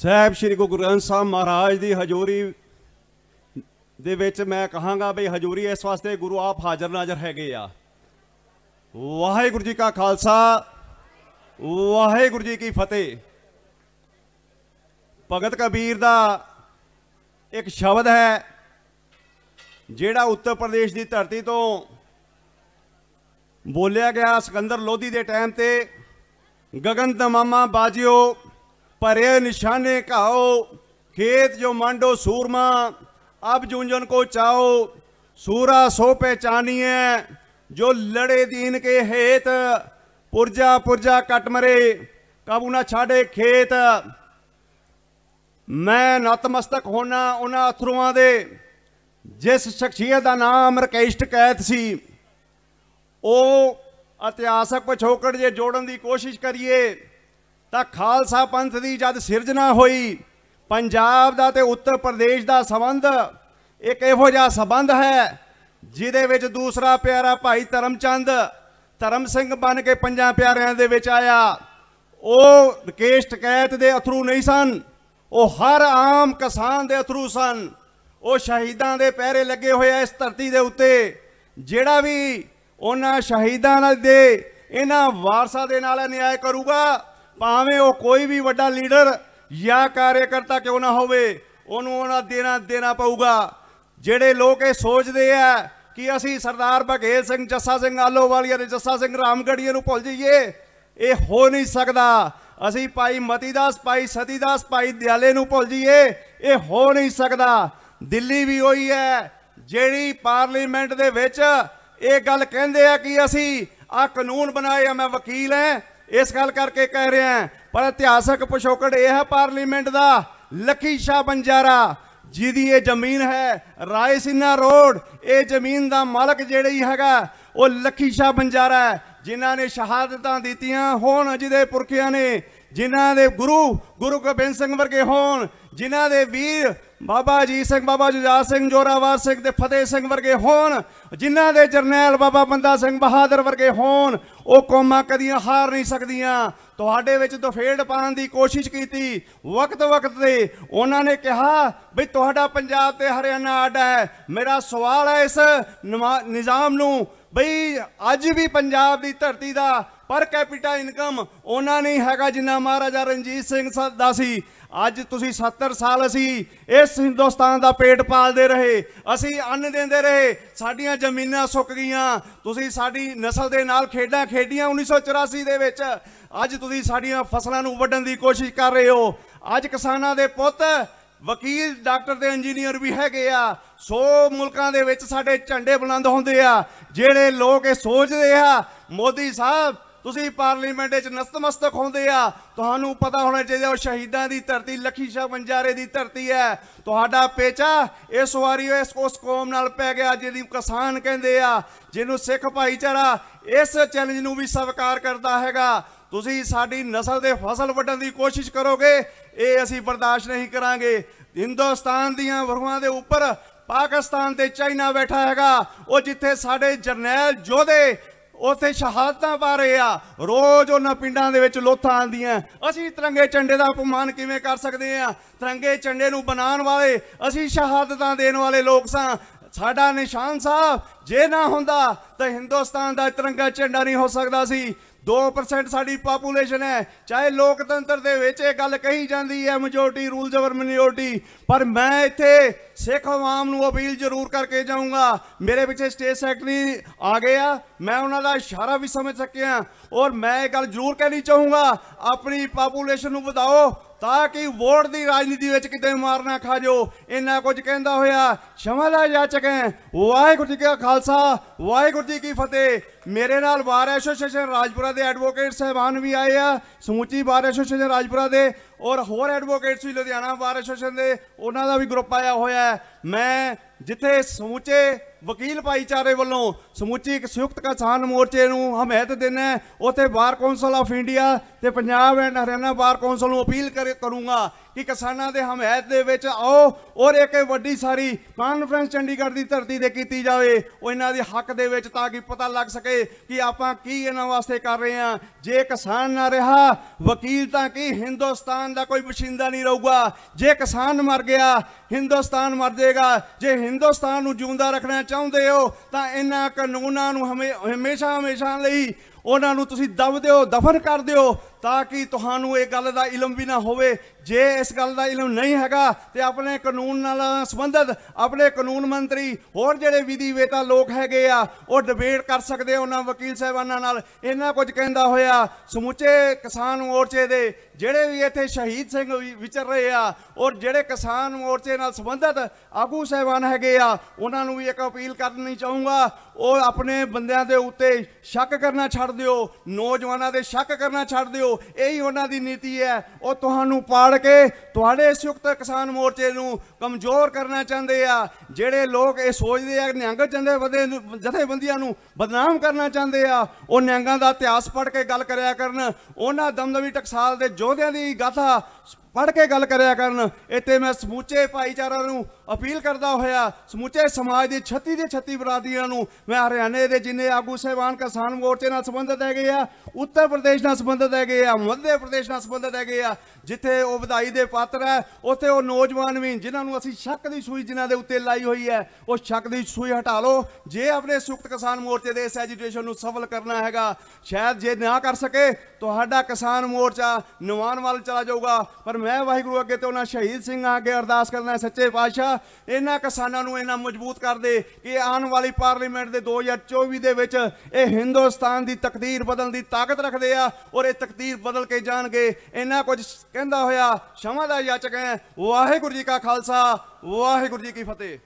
ਸਾਹਿਬ ਸ੍ਰੀ ਗੁਰੂ ਗ੍ਰੰਥ ਸਾਹਿਬ ਮਹਾਰਾਜ ਦੀ ਹਜ਼ੂਰੀ ਦੇ ਵਿੱਚ ਮੈਂ ਕਹਾਂਗਾ ਵੀ ਹਜ਼ੂਰੀ ਇਸ ਵਾਸਤੇ ਗੁਰੂ ਆਪ ਹਾਜ਼ਰ ਨਾਜ਼ਰ ਹੈਗੇ ਆ ਵਾਹਿਗੁਰੂ ਜੀ ਕਾ ਖਾਲਸਾ ਵਾਹਿਗੁਰੂ ਜੀ ਕੀ ਫਤਿਹ ਭਗਤ ਕਬੀਰ ਦਾ ਇੱਕ ਸ਼ਬਦ ਹੈ ਜਿਹੜਾ ਉੱਤਰ ਪ੍ਰਦੇਸ਼ ਦੀ ਧਰਤੀ ਤੋਂ ਬੋਲਿਆ ਗਿਆ ਸਿਕੰਦਰ ਲੋਧੀ ਦੇ ਟਾਈਮ ਤੇ ਗਗਨ ਮਾਮਾ ਬਾਜਿਓ ਭਰੇ ਨਿਸ਼ਾਨੇ ਘਾਓ ਜੋ ਮੰਡੋ ਸੂਰਮਾ ਅਬ ਜੁੰਜਨ ਕੋ ਚਾਓ ਸੂਰਾ ਸੋ ਪਹਿਚਾਨੀ पहचानिए ਜੋ ਲੜੇ ਦੀਨ ਕੇ ਹੇਤ ਪੁਰਜਾ ਪੁਰਜਾ ਕਟ ਮਰੇ कब ਨਾ ਛਾੜੇ ਖੇਤ ਮੈਂ ਨਤਮਸਤਕ ਹੋਣਾ ਉਹਨਾਂ ਅਥਰੂਆਂ ਦੇ ਜਿਸ ਸ਼ਖਸੀਅਤ ਦਾ ਨਾਮ ਰਕੇਸ਼ਟ ਕੈਤ ਸੀ ਉਹ ਇਤਿਹਾਸਕ ਪਛੋਕੜ ਜੇ ਜੋੜਨ ਦੀ ਕੋਸ਼ਿਸ਼ ਕਰੀਏ ਤਾਂ ਖਾਲਸਾ ਪੰਥ ਦੀ ਜਦ ਸਿਰਜਣਾ ਹੋਈ ਪੰਜਾਬ ਦਾ ਤੇ ਉੱਤਰ ਪ੍ਰਦੇਸ਼ ਦਾ ਸਬੰਧ ਇੱਕ ਇਹੋ ਜਿਹਾ ਸਬੰਧ ਹੈ ਜਿਹਦੇ ਵਿੱਚ ਦੂਸਰਾ ਪਿਆਰਾ ਭਾਈ ਧਰਮਚੰਦ ਧਰਮ ਸਿੰਘ ਬਣ ਕੇ ਪੰਜਾਂ ਪਿਆਰਿਆਂ ਦੇ ਵਿੱਚ ਆਇਆ ਉਹ ਰਕੇਸ਼ ਟਕੈਤ ਦੇ ਅਥਰੂ ਨਹੀਂ ਸਨ ਉਹ ਹਰ ਆਮ ਕਿਸਾਨ ਦੇ ਅਥਰੂ ਸਨ ਉਹ ਸ਼ਹੀਦਾਂ ਦੇ ਪਹਿਰੇ ਲੱਗੇ ਹੋਏ ਆ ਇਸ ਧਰਤੀ ਦੇ ਉੱਤੇ ਜਿਹੜਾ ਵੀ ਉਹਨਾਂ ਸ਼ਹੀਦਾਂ ਨਾਲ ਦੇ ਇਹਨਾਂ ਵਾਰਸਾ ਦੇ ਨਾਲ ਨਿਆਂ ਕਰੂਗਾ ਭਾਵੇਂ ਉਹ ਕੋਈ ਵੀ ਵੱਡਾ ਲੀਡਰ ਜਾਂ ਕਾਰਜਕਰਤਾ ਕਿਉਂ ਨਾ ਹੋਵੇ ਉਹਨੂੰ ਉਹਨਾਂ ਦੇਣਾ ਦੇਣਾ ਪਊਗਾ ਜਿਹੜੇ ਲੋਕ ਇਹ ਸੋਚਦੇ ਆ ਕਿ ਅਸੀਂ ਸਰਦਾਰ ਭਗੇਲ ਸਿੰਘ ਜੱਸਾ ਸਿੰਘ ਆਲੋਵਾਲੀਆ ਦੇ ਜੱਸਾ ਸਿੰਘ ਰਾਮਗੜੀਏ ਨੂੰ ਭੁੱਲ ਜਾਈਏ ਇਹ ਹੋ ਨਹੀਂ ਸਕਦਾ ਅਸੀਂ ਭਾਈ ਮਤੀਦਾਸ ਭਾਈ ਸਤੀਦਾਸ ਭਾਈ ਦਿਆਲੇ ਨੂੰ ਭੁੱਲ ਜਾਈਏ ਇਹ ਹੋ ਨਹੀਂ ਸਕਦਾ ਦਿੱਲੀ ਵੀ ਹੋਈ ਹੈ ਜਿਹੜੀ ਪਾਰਲੀਮੈਂਟ ਦੇ ਵਿੱਚ ਇਹ ਗੱਲ ਕਹਿੰਦੇ ਆ ਕਿ ਅਸੀਂ ਆ ਕਾਨੂੰਨ ਬਣਾਏ ਆ ਮੈਂ ਵਕੀਲ ਐ ਇਸ ਗੱਲ ਕਰਕੇ ਕਹਿ ਰਿਹਾ ਪਰ ਇਤਿਹਾਸਕ ਪਿਛੋਕੜ ਇਹ ਹੈ ਪਾਰਲੀਮੈਂਟ ਦਾ ਲਕੀ ਸ਼ਾ ਬੰਜਾਰਾ ਜਿਹਦੀ ਇਹ ਜ਼ਮੀਨ ਹੈ ਰਾਏ ਸਿੰਨਾ ਰੋਡ ਇਹ ਜ਼ਮੀਨ ਦਾ ਮਾਲਕ ਜਿਹੜਾ ਹੀ ਹੈਗਾ ਉਹ ਲਕੀ ਸ਼ਾ ਬੰਜਾਰਾ ਹੈ ਜਿਨ੍ਹਾਂ ਨੇ ਸ਼ਹਾਦਤਾਂ ਦਿੱਤੀਆਂ ਹੋਣ ਜਿਹਦੇ ਪੁਰਖਿਆਂ ਨੇ ਜਿਨ੍ਹਾਂ ਦੇ ਗੁਰੂ ਗੁਰੂ ਗੋਬਿੰਦ ਸਿੰਘ ਵਰਗੇ ਹੋਣ ਜਿਨ੍ਹਾਂ ਦੇ ਵੀਰ ਬਾਬਾ ਜੀ ਸਿੰਘ ਬਾਬਾ ਜੁਝਾਰ ਸਿੰਘ ਜੋਰਾਵਾਰ ਸਿੰਘ ਤੇ ਫਤਿਹ ਸਿੰਘ ਵਰਗੇ ਹੋਣ ਜਿਨ੍ਹਾਂ ਦੇ ਜਰਨੈਲ ਬਾਬਾ ਬੰਦਾ ਸਿੰਘ ਬਹਾਦਰ ਵਰਗੇ ਹੋਣ ਉਹ ਕੌਮਾਂ ਕਦੀਆਂ ਹਾਰ ਨਹੀਂ ਸਕਦੀਆਂ ਤੁਹਾਡੇ ਵਿੱਚ ਦੁਫੇੜ ਪਾਉਣ ਦੀ ਕੋਸ਼ਿਸ਼ ਕੀਤੀ ਵਕਤ-ਵਕਤ ਤੇ ਉਹਨਾਂ ਨੇ ਕਿਹਾ ਵੀ ਤੁਹਾਡਾ ਪੰਜਾਬ ਤੇ ਹਰਿਆਣਾ ਆਡਾ ਹੈ ਮੇਰਾ ਸਵਾਲ ਹੈ ਇਸ ਨਿਜ਼ਾਮ ਨੂੰ ਬਈ ਅੱਜ ਵੀ ਪੰਜਾਬ ਦੀ ਧਰਤੀ ਦਾ ਪਰ ਕੈਪੀਟਾ ਇਨਕਮ ਉਹਨਾਂ ਨਹੀਂ ਹੈਗਾ ਜਿੰਨਾ ਮਹਾਰਾਜਾ ਰਣਜੀਤ ਸਿੰਘ ਦਾ ਸੀ ਅੱਜ ਤੁਸੀਂ 70 ਸਾਲ ਅਸੀਂ ਇਸ ਹਿੰਦੁਸਤਾਨ ਦਾ ਪੇਟ ਪਾਲਦੇ ਰਹੇ ਅਸੀਂ ਅੰਨ ਦਿੰਦੇ ਰਹੇ ਸਾਡੀਆਂ ਜ਼ਮੀਨਾਂ ਸੁੱਕ ਗਈਆਂ ਤੁਸੀਂ ਸਾਡੀ ਨਸਲ ਦੇ ਨਾਲ ਖੇਡਾਂ ਖੇਡੀਆਂ 1984 ਦੇ ਵਿੱਚ ਅੱਜ ਤੁਸੀਂ ਸਾਡੀਆਂ ਫਸਲਾਂ ਨੂੰ ਵੱਢਣ ਦੀ ਕੋਸ਼ਿਸ਼ ਕਰ ਰਹੇ ਹੋ ਅੱਜ ਕਿਸਾਨਾਂ ਦੇ ਪੁੱਤ ਵਕੀਲ ਡਾਕਟਰ ਤੇ ਇੰਜੀਨੀਅਰ ਵੀ ਹੈਗੇ ਆ 100 ਮੁਲਕਾਂ ਦੇ ਵਿੱਚ ਸਾਡੇ ਝੰਡੇ ਬੁਲੰਦ ਹੁੰਦੇ ਆ ਜਿਹੜੇ ਲੋਕ ਇਹ ਸੋਚਦੇ ਆ ਮੋਦੀ ਸਾਹਿਬ ਤੁਸੀਂ ਪਾਰਲੀਮੈਂਟ ਵਿੱਚ ਨਸਤਮਸਤਕ ਹੁੰਦੇ ਆ ਤੁਹਾਨੂੰ ਪਤਾ ਹੋਣਾ ਚਾਹੀਦਾ ਉਹ ਸ਼ਹੀਦਾਂ ਦੀ ਧਰਤੀ ਲਖੀ ਸ਼ਾ ਬੰਜਾਰੇ ਦੀ ਧਰਤੀ ਹੈ ਤੁਹਾਡਾ ਪੇਚਾ ਇਸ ਵਾਰੀ ਇਸ ਉਸ ਕੌਮ ਨਾਲ ਪੈ ਗਿਆ ਜਿਹਦੀ ਕਿਸਾਨ ਕਹਿੰਦੇ ਆ ਜਿਹਨੂੰ ਸਿੱਖ ਭਾਈਚਾਰਾ ਇਸ ਚੈਲੰਜ ਨੂੰ ਵੀ ਸਵਾਰ ਕਰਦਾ ਹੈਗਾ ਤੁਸੀਂ ਸਾਡੀ ਨਸਲ ਦੇ ਫਸਲ ਵੱਢਣ ਦੀ ਕੋਸ਼ਿਸ਼ ਕਰੋਗੇ ਇਹ ਅਸੀਂ ਬਰਦਾਸ਼ਤ ਨਹੀਂ ਕਰਾਂਗੇ ਹਿੰਦੁਸਤਾਨ ਦੀਆਂ ਵਰਵਾਂ ਦੇ ਉੱਪਰ ਪਾਕਿਸਤਾਨ ਤੇ ਚਾਈਨਾ ਬੈਠਾ ਹੈਗਾ ਉਹ ਜਿੱਥੇ ਸਾਡੇ ਜਰਨੈਲ ਯੋਧੇ ਉਥੇ ਸ਼ਹਾਦਤਾਂ ਪਾ ਰਹੇ ਆ ਰੋਜ਼ ਉਹਨਾਂ ਪਿੰਡਾਂ ਦੇ ਵਿੱਚ ਲੋਥਾਂ ਆਂਦੀਆਂ ਅਸੀਂ ਤਿਰੰਗੇ ਝੰਡੇ ਦਾ ਅਪਮਾਨ ਕਿਵੇਂ ਕਰ ਸਕਦੇ ਆ ਤਿਰੰਗੇ ਝੰਡੇ ਨੂੰ ਬਣਾਉਣ ਵਾਲੇ ਅਸੀਂ ਸ਼ਹਾਦਤਾਂ ਦੇਣ ਵਾਲੇ ਲੋਕ ਸਾਂ ਸਾਡਾ ਨਿਸ਼ਾਨ ਸਾਹਿਬ ਜੇ ਨਾ ਹੁੰਦਾ ਤਾਂ ਹਿੰਦੁਸਤਾਨ ਦਾ ਤਿਰੰਗਾ ਝੰਡਾ ਨਹੀਂ ਹੋ ਸਕਦਾ ਸੀ 2% ਸਾਡੀ ਪਾਪੂਲੇਸ਼ਨ ਹੈ ਚਾਹੇ ਲੋਕਤੰਤਰ ਦੇ ਵਿੱਚ ਇਹ ਗੱਲ ਕਹੀ ਜਾਂਦੀ ਹੈ ਮੈਜੋਰਟੀ ਰੂਲਸ ਓਵਰ ਮਿਨੋਰਟੀ ਪਰ ਮੈਂ ਇੱਥੇ ਸਿੱਖ ਆਵਾਮ ਨੂੰ ਅਪੀਲ ਜ਼ਰੂਰ ਕਰਕੇ ਜਾਊਂਗਾ ਮੇਰੇ ਪਿੱਛੇ ਸਟੇਟ ਸੈਕਟਰੀ ਆ ਗਏ ਆ ਮੈਂ ਉਹਨਾਂ ਦਾ ਇਸ਼ਾਰਾ ਵੀ ਸਮਝ ਸਕਿਆ ਔਰ ਮੈਂ ਇਹ ਗੱਲ ਜ਼ਰੂਰ ਕਹਿਣੀ ਚਾਹੂੰਗਾ ਆਪਣੀ ਪਾਪੂਲੇਸ਼ਨ ਨੂੰ ਵਧਾਓ ਤਾਂ ਕਿ ਵੋਟ ਦੀ ਰਾਜਨੀਤੀ ਵਿੱਚ ਕਿਤੇ ਮਾਰਨਾ ਖਾ ਜੋ ਇੰਨਾ ਕੁਝ ਕਹਿੰਦਾ ਹੋਇਆ ਸ਼ਮਾ ਦਾ ਜਾ ਹੈ ਵਾਹਿਗੁਰੂ ਜੀ ਕਾ ਖਾਲਸਾ ਵਾਹਿਗੁਰੂ ਜੀ ਕੀ ਫਤਿਹ ਮੇਰੇ ਨਾਲ ਬਾਰ ਐਸੋਸੀਏਸ਼ਨ ਰਾਜਪੁਰਾ ਦੇ ਐਡਵੋਕੇਟ ਸਹਿਬਾਨ ਵੀ ਆਏ ਆ ਸਮੂਚੀ ਬਾਰ ਐਸੋਸੀਏਸ਼ਨ ਰਾਜਪੁਰਾ ਦੇ ਔਰ ਹੋਰ ਐਡਵੋਕੇਟਸ ਵੀ ਲੁਧਿਆਣਾ ਬਾਰ ਐਸੋਸੀਏਸ਼ਨ ਦੇ ਉਹਨਾਂ ਦਾ ਵੀ ਗਰੁੱਪ ਆਇਆ ਹੋਇਆ ਮੈਂ ਜਿੱਥੇ ਸਮੂਚੇ ਵਕੀਲ ਭਾਈਚਾਰੇ ਵੱਲੋਂ ਸਮੁੱਚੀ ਇੱਕ ਸੰਯੁਕਤ ਕਿਸਾਨ ਮੋਰਚੇ ਨੂੰ ਹਮਾਇਤ ਦੇਣਾ ਉੱਥੇ ਬਾਰ ਕੌਂਸਲ ਆਫ ਇੰਡੀਆ ਤੇ Punjab and Haryana bar council ਨੂੰ ਅਪੀਲ ਕਰੂੰਗਾ ਕਿ ਕਿਸਾਨਾਂ ਦੇ ਹਮਾਇਤ ਦੇ ਵਿੱਚ ਆਓ ਔਰ ਇੱਕ ਵੱਡੀ ਸਾਰੀ ਕਾਨਫਰੰਸ ਚੰਡੀਗੜ੍ਹ ਦੀ ਧਰਤੀ ਤੇ ਕੀਤੀ ਜਾਵੇ ਉਹ ਇਹਨਾਂ ਦੇ ਹੱਕ ਦੇ ਵਿੱਚ ਤਾਂ ਕਿ ਪਤਾ ਲੱਗ ਸਕੇ ਕਿ ਆਪਾਂ ਕੀ ਇਹਨਾਂ ਵਾਸਤੇ ਕਰ ਰਹੇ ਹਾਂ ਜੇ ਕਿਸਾਨ ਨਾ ਰਿਹਾ ਵਕੀਲ ਤਾਂ ਕੀ ਹਿੰਦੁਸਤਾਨ ਦਾ ਕੋਈ ਬਸ਼ਿੰਦਾ ਨਹੀਂ ਰਹੂਗਾ ਜੇ ਕਿਸਾਨ ਮਰ ਗਿਆ ਹਿੰਦੁਸਤਾਨ ਮਰ ਜਾਏਗਾ ਜੇ ਹਿੰਦੁਸਤਾਨ ਨੂੰ ਜਿਉਂਦਾ ਰੱਖਣਾ ਚਾਹੁੰਦੇ ਹੋ ਤਾਂ ਇਹਨਾਂ ਕਾਨੂੰਨਾਂ ਨੂੰ ਹਮੇਸ਼ਾ ਹਮੇਸ਼ਾ ਲਈ ਉਹਨਾਂ ਨੂੰ ਤੁਸੀਂ ਦਬ ਦਿਓ ਦਫਨ ਕਰ ਦਿਓ ਤਾਂ ਕਿ ਤੁਹਾਨੂੰ ਇਹ ਗੱਲ ਦਾ ਇਲਮ ਵੀ ਨਾ ਹੋਵੇ ਜੇ ਇਸ ਗੱਲ ਦਾ ਇਲਮ ਨਹੀਂ ਹੈਗਾ ਤੇ ਆਪਣੇ ਕਾਨੂੰਨ ਨਾਲ ਸੰਬੰਧਤ ਆਪਣੇ ਕਾਨੂੰਨ ਮੰਤਰੀ ਹੋਰ ਜਿਹੜੇ ਵਿਧੀ ਵੇਤਾ ਲੋਕ ਹੈਗੇ ਆ ਉਹ ਡਿਬੇਟ ਕਰ ਸਕਦੇ ਉਹਨਾਂ ਵਕੀਲ ਸਾਹਿਬਾਨਾਂ ਨਾਲ ਇਹਨਾਂ ਕੁਝ ਕਹਿੰਦਾ ਹੋਇਆ ਸਮੁੱਚੇ ਕਿਸਾਨ ਮੋਰਚੇ ਦੇ ਜਿਹੜੇ ਵੀ ਇੱਥੇ ਸ਼ਹੀਦ ਸਿੰਘ ਵਿਚਰ ਰਹੇ ਆ ਔਰ ਜਿਹੜੇ ਕਿਸਾਨ ਮੋਰਚੇ ਨਾਲ ਸੰਬੰਧਤ ਆਗੂ ਸਾਹਿਬਾਨ ਹੈਗੇ ਆ ਉਹਨਾਂ ਨੂੰ ਵੀ ਇੱਕ ਅਪੀਲ ਕਰਨੀ ਚਾਹੂੰਗਾ ਉਹ ਆਪਣੇ ਬੰਦਿਆਂ ਦੇ ਉੱਤੇ ਸ਼ੱਕ ਕਰਨਾ ਛੱਡ ਦਿਓ ਨੌਜਵਾਨਾਂ ਦੇ ਸ਼ੱਕ ਕਰਨਾ ਛੱਡ ਦਿਓ ਇਹੀ ਉਹਨਾਂ ਦੀ ਨੀਤੀ ਹੈ ਉਹ ਤੁਹਾਨੂੰ ਪਾੜ ਕੇ ਤੁਹਾਡੇ ਸੁਖਤ ਕਿਸਾਨ ਮੋਰਚੇ ਨੂੰ ਕਮਜ਼ੋਰ ਕਰਨਾ ਚਾਹੁੰਦੇ ਆ ਜਿਹੜੇ ਲੋਕ ਇਹ ਸੋਚਦੇ ਆ ਨਿਹੰਗ ਚੰਦੇ ਵਦੇ ਜਥੇਬੰਦੀਆਂ ਨੂੰ ਬਦਨਾਮ ਕਰਨਾ ਚਾਹੁੰਦੇ ਆ ਉਹ ਨਿਹੰਗਾਂ ਦਾ ਇਤਿਹਾਸ ਪੜ ਕੇ ਗੱਲ ਕਰਿਆ ਕਰਨ ਉਹਨਾਂ ਦਮਦਮੀ ਟਕਸਾਲ ਦੇ ਜੋਧਿਆਂ ਦੀ ਗਾਥਾ ਪੜ ਕੇ ਗੱਲ ਕਰਿਆ ਕਰਨ ਇੱਥੇ ਮੈਂ ਸਮੂਚੇ ਭਾਈਚਾਰਾ ਨੂੰ ਅਪੀਲ ਕਰਦਾ ਹੋਇਆ ਸਮੂਚੇ ਸਮਾਜ ਦੀ 36 ਦੇ 36 ਬਰਾਦਰੀਆਂ ਨੂੰ ਮੈਂ ਹਰਿਆਣੇ ਦੇ ਜਿੰਨੇ ਆਗੂ ਸਹਿਬਾਨ ਕਿਸਾਨ ਮੋਰਚੇ ਨਾਲ ਸੰਬੰਧਿਤ ਹੈਗੇ ਆ ਉੱਤਰ ਪ੍ਰਦੇਸ਼ ਨਾਲ ਸੰਬੰਧਿਤ ਹੈਗੇ ਆ ਮੱਧ ਪ੍ਰਦੇਸ਼ ਨਾਲ ਸੰਬੰਧਿਤ ਹੈਗੇ ਆ ਜਿੱਥੇ ਉਹ ਵਧਾਈ ਦੇ ਪਾਤਰ ਹੈ ਉੱਥੇ ਉਹ ਨੌਜਵਾਨ ਵੀ ਜਿਨ੍ਹਾਂ ਨੂੰ ਅਸੀਂ ਸ਼ੱਕ ਦੀ ਸੂਈ ਜਿਨ੍ਹਾਂ ਦੇ ਉੱਤੇ ਲਾਈ ਹੋਈ ਹੈ ਉਹ ਸ਼ੱਕ ਦੀ ਸੂਈ ਹਟਾ ਲਓ ਜੇ ਆਪਣੇ ਸੁਖਤ ਕਿਸਾਨ ਮੋਰਚੇ ਦੇ ਇਸ ਐਜੀਟੇਸ਼ਨ ਨੂੰ ਸਫਲ ਕਰਨਾ ਹੈਗਾ ਸ਼ਾਇਦ ਜੇ ਨਾ ਕਰ ਸਕੇ ਤੁਹਾਡਾ ਕਿਸਾਨ ਮੋਰਚਾ ਨਵਾਨ ਵੱਲ ਚਲਾ ਜਾਊਗਾ ਪਰ ਮੈਂ ਵਾਹਿਗੁਰੂ ਅੱਗੇ ਤੇ ਉਹਨਾਂ ਸ਼ਹੀਦ ਸਿੰਘਾਂ ਅੱਗੇ ਅਰਦਾਸ ਕਰਨਾ ਸੱਚੇ ਪਾਤਸ਼ਾਹ ਇਹਨਾਂ ਕਿਸਾਨਾਂ ਨੂੰ ਇਹਨਾਂ ਮਜ਼ਬੂਤ ਕਰ ਦੇ ਕਿ ਆਉਣ ਵਾਲੀ ਪਾਰਲੀਮੈਂਟ ਦੇ 2024 ਦੇ ਵਿੱਚ ਇਹ ਹਿੰਦੁਸਤਾਨ ਦੀ ਤਕਦੀਰ ਬਦਲਣ ਦੀ ਤਾਕਤ ਰੱਖਦੇ ਆ ਔਰ ਇਹ ਤਕਦੀਰ ਬਦਲ ਕੇ ਜਾਣਗੇ ਇਹਨਾਂ ਕੁਝ ਕਹਿੰਦਾ ਹੋਇਆ ਸ਼ਮਾ ਦਾ ਯਾਚਕ ਹੈ ਵਾਹਿਗੁਰੂ ਜੀ ਕਾ ਖਾਲਸਾ ਵਾਹਿਗੁਰੂ ਜੀ ਕੀ ਫਤਿਹ